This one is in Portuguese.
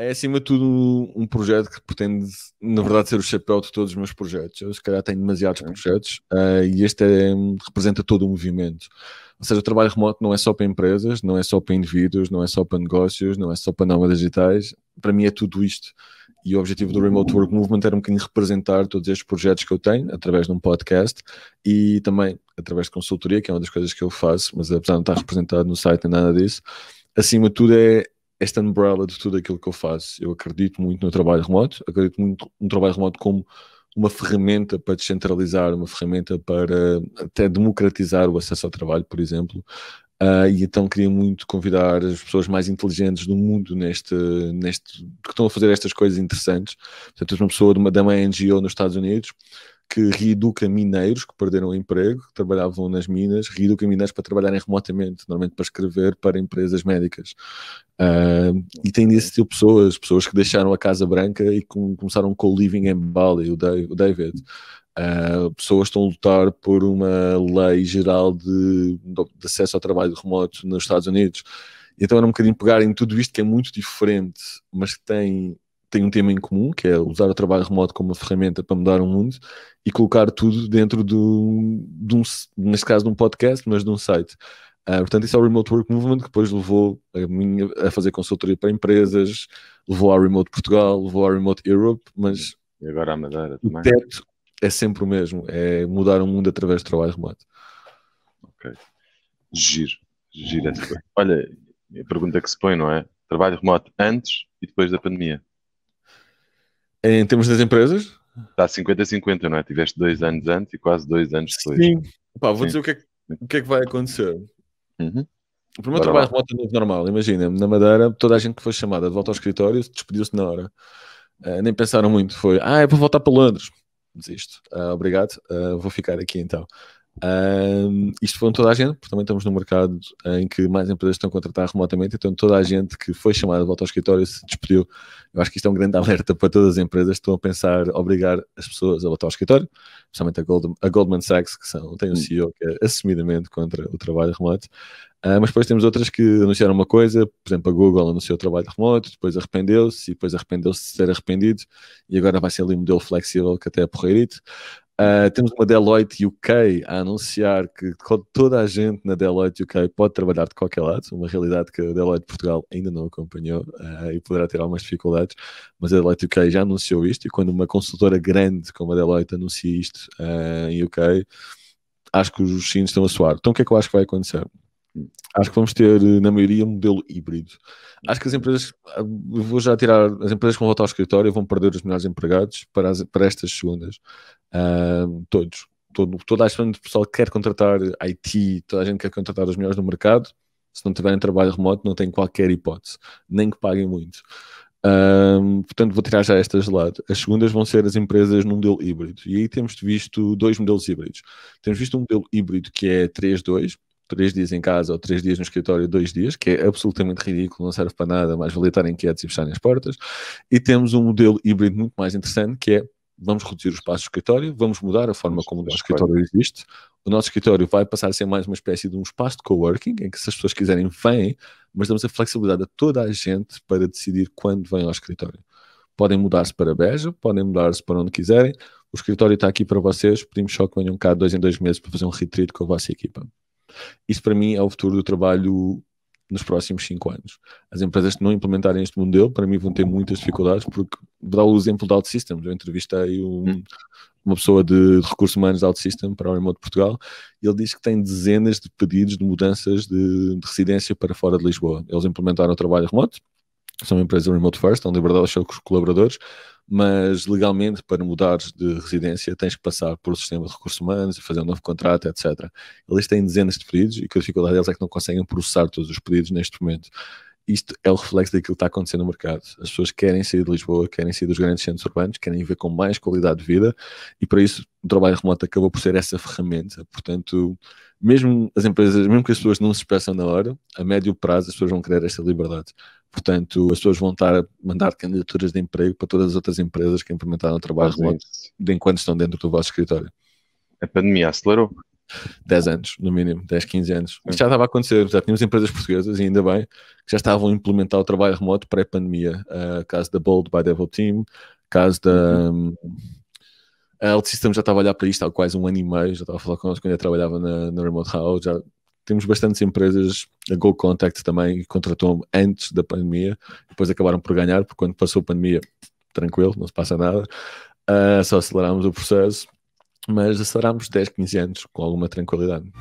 É, é acima de tudo um projeto que pretende, na verdade, ser o chapéu de todos os meus projetos. Eu, se calhar, tenho demasiados projetos uh, e este é, representa todo o movimento. Ou seja, o trabalho remoto não é só para empresas, não é só para indivíduos, não é só para negócios, não é só para nómadas digitais. Para mim é tudo isto. E o objetivo do Remote Work Movement era um bocadinho representar todos estes projetos que eu tenho, através de um podcast e também através de consultoria, que é uma das coisas que eu faço, mas apesar de não estar representado no site nem nada disso, acima de tudo é esta umbrella de tudo aquilo que eu faço. Eu acredito muito no trabalho remoto, acredito muito no trabalho remoto como uma ferramenta para descentralizar, uma ferramenta para eh, até democratizar o acesso ao trabalho, por exemplo. Uh, e então queria muito convidar as pessoas mais inteligentes do mundo neste, neste que estão a fazer estas coisas interessantes. Portanto, uma pessoa de uma, de uma NGO nos Estados Unidos que reeduca mineiros que perderam o emprego, que trabalhavam nas minas, reeduca mineiros para trabalharem remotamente, normalmente para escrever para empresas médicas. Uh, e tem desse tipo pessoas, pessoas que deixaram a Casa Branca e com, começaram com o Living in Bali, o, o David. Uh, pessoas estão a lutar por uma lei geral de, de acesso ao trabalho remoto nos Estados Unidos. Então era um bocadinho pegar em tudo isto que é muito diferente, mas que tem têm um tema em comum, que é usar o trabalho remoto como uma ferramenta para mudar o mundo e colocar tudo dentro do, de um, neste caso, de um podcast, mas de um site. Uh, portanto, isso é o Remote Work Movement, que depois levou a, mim a fazer consultoria para empresas, levou à Remote Portugal, levou à Remote Europe, mas. E agora a Madeira também. O teto é sempre o mesmo, é mudar o mundo através do trabalho remoto. Ok. Giro, giro Olha, a pergunta que se põe, não é? Trabalho remoto antes e depois da pandemia em termos das empresas? Está 50-50, não é? Tiveste dois anos antes e quase dois anos depois. Sim, Pá, vou Sim. dizer o que, é que, o que, é que vai acontecer. Uhum. O primeiro trabalho remoto é normal, imagina, na Madeira, toda a gente que foi chamada de volta ao escritório despediu-se na hora. Uh, nem pensaram muito, foi, ah, é para voltar para Londres. Desisto. Uh, obrigado, uh, vou ficar aqui então. Um, isto foi toda a gente, porque também estamos num mercado em que mais empresas estão a contratar remotamente, então toda a gente que foi chamada de volta ao escritório se despediu. Eu acho que isto é um grande alerta para todas as empresas que estão a pensar obrigar as pessoas a voltar ao escritório, especialmente a, Gold, a Goldman Sachs, que são, tem um hum. CEO que é assumidamente contra o trabalho remoto. Uh, mas depois temos outras que anunciaram uma coisa, por exemplo, a Google anunciou trabalho remoto, depois arrependeu-se, e depois arrependeu-se de ser arrependido, e agora vai ser ali um modelo flexível que até é porreirito. Uh, temos uma Deloitte UK a anunciar que toda a gente na Deloitte UK pode trabalhar de qualquer lado, uma realidade que a Deloitte Portugal ainda não acompanhou uh, e poderá ter algumas dificuldades, mas a Deloitte UK já anunciou isto e quando uma consultora grande como a Deloitte anuncia isto uh, em UK, acho que os sinos estão a soar. Então o que é que eu acho que vai acontecer? Acho que vamos ter, na maioria, um modelo híbrido. Acho que as empresas, vou já tirar, as empresas que vão voltar ao escritório vão perder os melhores empregados para, as, para estas segundas. Uh, todos. Todo, toda a gente, pessoal quer contratar IT, toda a gente quer contratar os melhores do mercado. Se não tiverem trabalho remoto, não tem qualquer hipótese, nem que paguem muito. Um, portanto, vou tirar já estas de lado. As segundas vão ser as empresas num modelo híbrido. E aí temos visto dois modelos híbridos. Temos visto um modelo híbrido que é 3-2, 3 dias em casa ou 3 dias no escritório, 2 dias, que é absolutamente ridículo, não serve para nada, mas vale estarem quietos e fecharem as portas. E temos um modelo híbrido muito mais interessante que é vamos reduzir o espaço do escritório, vamos mudar a forma como o nosso escritório existe. O nosso escritório vai passar a ser mais uma espécie de um espaço de coworking, em que se as pessoas quiserem, vêm, mas damos a flexibilidade a toda a gente para decidir quando vêm ao escritório. Podem mudar-se para Beja, podem mudar-se para onde quiserem. O escritório está aqui para vocês. Pedimos só que venham cá dois em dois meses para fazer um retreat com a vossa equipa. Isso para mim é o futuro do trabalho nos próximos cinco anos. As empresas que não implementarem este modelo, para mim, vão ter muitas dificuldades, porque dá o exemplo da OutSystems. Eu entrevistei um, hum. uma pessoa de, de recursos humanos da OutSystems para o Remote Portugal e ele diz que tem dezenas de pedidos de mudanças de, de residência para fora de Lisboa. Eles implementaram o trabalho remoto, são uma empresa remote first, onde liberdade aos seus colaboradores, mas legalmente para mudares de residência tens que passar por o um sistema de recursos humanos, e fazer um novo contrato, etc. Eles têm dezenas de pedidos e a dificuldade deles é que não conseguem processar todos os pedidos neste momento isto é o reflexo daquilo que está acontecendo no mercado. As pessoas querem sair de Lisboa, querem sair dos grandes centros urbanos, querem viver com mais qualidade de vida e para isso o trabalho remoto acabou por ser essa ferramenta. Portanto, mesmo as empresas, mesmo que as pessoas não se expressam na hora, a médio prazo as pessoas vão querer essa liberdade. Portanto, as pessoas vão estar a mandar candidaturas de emprego para todas as outras empresas que implementaram o trabalho remoto de enquanto estão dentro do vosso escritório. A pandemia acelerou. 10 anos, no mínimo, 10, 15 anos. Isto já estava a acontecer, já tínhamos empresas portuguesas, e ainda bem, que já estavam a implementar o trabalho remoto pré-pandemia. Uh, caso da Bold by Devil Team, caso da. Um, uhum. hum, a Alt System já estava a olhar para isto há quase um ano e meio, já estava a falar com eles quando eu trabalhava na, na Remote House. Já temos bastantes empresas, a Go Contact também contratou-me antes da pandemia, depois acabaram por ganhar, porque quando passou a pandemia, tranquilo, não se passa nada. Uh, só acelerámos o processo mas aceleramos 10, 15 anos com alguma tranquilidade.